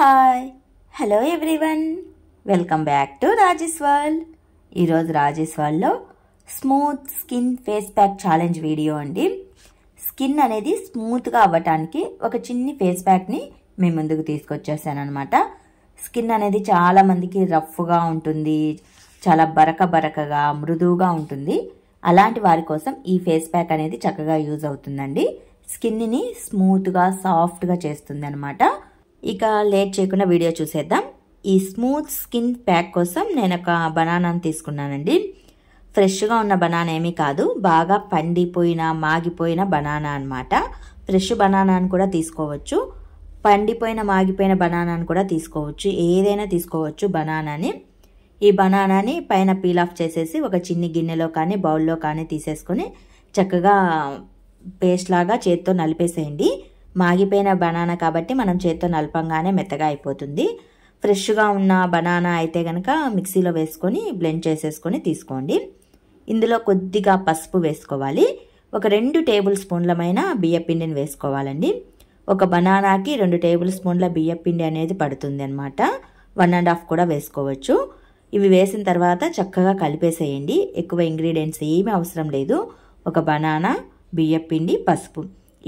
hi hello everyone welcome back to Rajesh world ఈరోజు రాజేష్ వరల్డ్లో smooth skin face pack challenge video అండి skin అనేది స్మూత్గా అవ్వటానికి ఒక చిన్ని ఫేస్ ప్యాక్ని మీ ముందుకు తీసుకొచ్చేసాను అనమాట స్కిన్ అనేది చాలామందికి రఫ్గా ఉంటుంది చాలా బరక బరకగా మృదువుగా ఉంటుంది అలాంటి వారి కోసం ఈ ఫేస్ ప్యాక్ అనేది చక్కగా యూజ్ అవుతుందండి స్కిన్ని స్మూత్గా సాఫ్ట్గా చేస్తుంది అనమాట ఇక లేట్ చేయకుండా వీడియో చూసేద్దాం ఈ స్మూత్ స్కిన్ ప్యాక్ కోసం నేను ఒక బనానాను తీసుకున్నానండి ఫ్రెష్గా ఉన్న బనానా ఏమీ కాదు బాగా పండిపోయిన మాగిపోయిన బనానా అనమాట ఫ్రెష్ బనానాను కూడా తీసుకోవచ్చు పండిపోయిన మాగిపోయిన బనానాను కూడా తీసుకోవచ్చు ఏదైనా తీసుకోవచ్చు బనానాని ఈ బనానాని పైన పీల్ ఆఫ్ చేసేసి ఒక చిన్ని గిన్నెలో కానీ బౌల్లో కానీ తీసేసుకొని చక్కగా పేస్ట్ లాగా చేత్తో నలిపేసేయండి మాగిపోయిన బనానా కాబట్టి మనం చేత్తో నలపంగానే మెత్తగా అయిపోతుంది ఫ్రెష్గా ఉన్న బనానా అయితే కనుక మిక్సీలో వేసుకొని బ్లెండ్ చేసేసుకొని తీసుకోండి ఇందులో కొద్దిగా పసుపు వేసుకోవాలి ఒక రెండు టేబుల్ స్పూన్లమైన బియ్యపిండిని వేసుకోవాలండి ఒక బనానాకి రెండు టేబుల్ స్పూన్ల బియ్యపిండి అనేది పడుతుంది అనమాట వన్ అండ్ హాఫ్ కూడా వేసుకోవచ్చు ఇవి వేసిన తర్వాత చక్కగా కలిపేసేయండి ఎక్కువ ఇంగ్రీడియంట్స్ ఏమీ అవసరం లేదు ఒక బనానా బియ్యపిండి పసుపు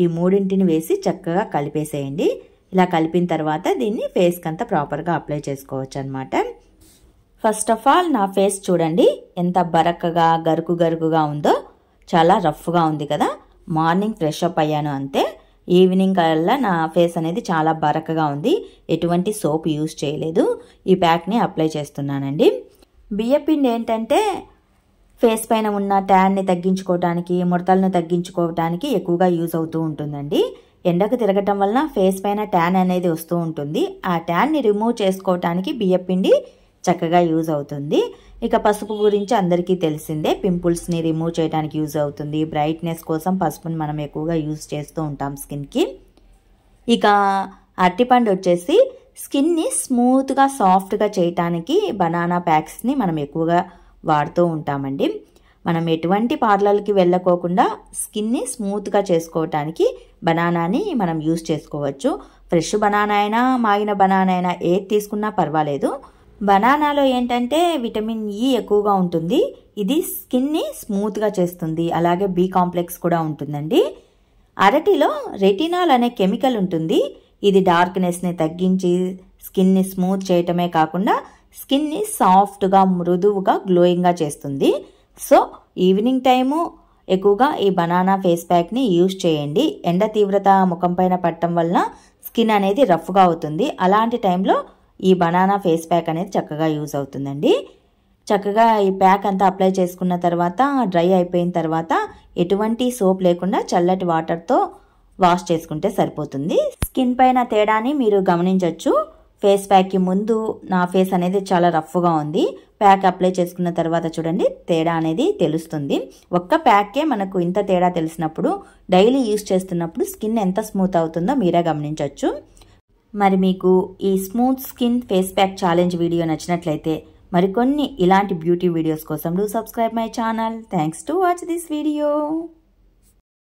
ఈ మూడింటిని వేసి చక్కగా కలిపేసేయండి ఇలా కలిపిన తర్వాత దీన్ని ఫేస్కి అంతా ప్రాపర్గా అప్లై చేసుకోవచ్చు అనమాట ఫస్ట్ ఆఫ్ ఆల్ నా ఫేస్ చూడండి ఎంత బరకగా గరుకు గరుకుగా ఉందో చాలా రఫ్గా ఉంది కదా మార్నింగ్ ఫ్రెష్ అప్ అయ్యాను అంతే ఈవినింగ్ కల్లా నా ఫేస్ అనేది చాలా బరకగా ఉంది ఎటువంటి సోప్ యూస్ చేయలేదు ఈ ప్యాక్ని అప్లై చేస్తున్నానండి బియ్యపిండి ఏంటంటే ఫేస్ పైన ఉన్న ట్యాన్ని తగ్గించుకోవడానికి ముడతలను తగ్గించుకోవడానికి ఎక్కువగా యూజ్ అవుతూ ఉంటుందండి ఎండకు తిరగటం వలన ఫేస్ పైన ట్యాన్ అనేది వస్తూ ఉంటుంది ఆ ట్యాన్ని రిమూవ్ చేసుకోవటానికి బియ్యం పిండి చక్కగా యూజ్ అవుతుంది ఇక పసుపు గురించి అందరికీ తెలిసిందే పింపుల్స్ని రిమూవ్ చేయడానికి యూజ్ అవుతుంది బ్రైట్నెస్ కోసం పసుపుని మనం ఎక్కువగా యూజ్ చేస్తూ ఉంటాం స్కిన్కి ఇక అరటిపండు వచ్చేసి స్కిన్ని స్మూత్గా సాఫ్ట్గా చేయటానికి బనానా ప్యాక్స్ని మనం ఎక్కువగా వాడుతూ ఉంటామండి మనం ఎటువంటి పార్లర్కి వెళ్ళకోకుండా స్కిన్ని స్మూత్గా చేసుకోవటానికి బనానాని మనం యూస్ చేసుకోవచ్చు ఫ్రెష్ బనానా అయినా మాగిన బనానా అయినా ఏది తీసుకున్నా పర్వాలేదు బనానాలో ఏంటంటే విటమిన్ ఈ ఎక్కువగా ఉంటుంది ఇది స్కిన్ని స్మూత్గా చేస్తుంది అలాగే బీ కాంప్లెక్స్ కూడా ఉంటుందండి అరటిలో రెటినాల్ అనే కెమికల్ ఉంటుంది ఇది డార్క్నెస్ని తగ్గించి స్కిన్ని స్మూత్ చేయటమే కాకుండా స్కిన్ని సాఫ్ట్గా మృదువుగా గ్లోయింగ్గా చేస్తుంది సో ఈవినింగ్ టైము ఎక్కువగా ఈ బనానా ఫేస్ ప్యాక్ని యూజ్ చేయండి ఎండ తీవ్రత ముఖం పైన పట్టడం వలన స్కిన్ అనేది రఫ్గా అవుతుంది అలాంటి టైంలో ఈ బనానా ఫేస్ ప్యాక్ అనేది చక్కగా యూజ్ అవుతుందండి చక్కగా ఈ ప్యాక్ అంతా అప్లై చేసుకున్న తర్వాత డ్రై అయిపోయిన తర్వాత ఎటువంటి సోప్ లేకుండా చల్లటి వాటర్తో వాష్ చేసుకుంటే సరిపోతుంది స్కిన్ పైన తేడాని మీరు గమనించవచ్చు ఫేస్ ప్యాక్కి ముందు నా ఫేస్ అనేది చాలా రఫ్గా ఉంది ప్యాక్ అప్లై చేసుకున్న తర్వాత చూడండి తేడా అనేది తెలుస్తుంది ఒక్క ప్యాకే మనకు ఇంత తేడా తెలిసినప్పుడు డైలీ యూస్ చేస్తున్నప్పుడు స్కిన్ ఎంత స్మూత్ అవుతుందో మీరే గమనించవచ్చు మరి మీకు ఈ smooth skin face pack challenge video నచ్చినట్లయితే మరికొన్ని ఇలాంటి బ్యూటీ వీడియోస్ కోసం do subscribe my channel thanks to watch this video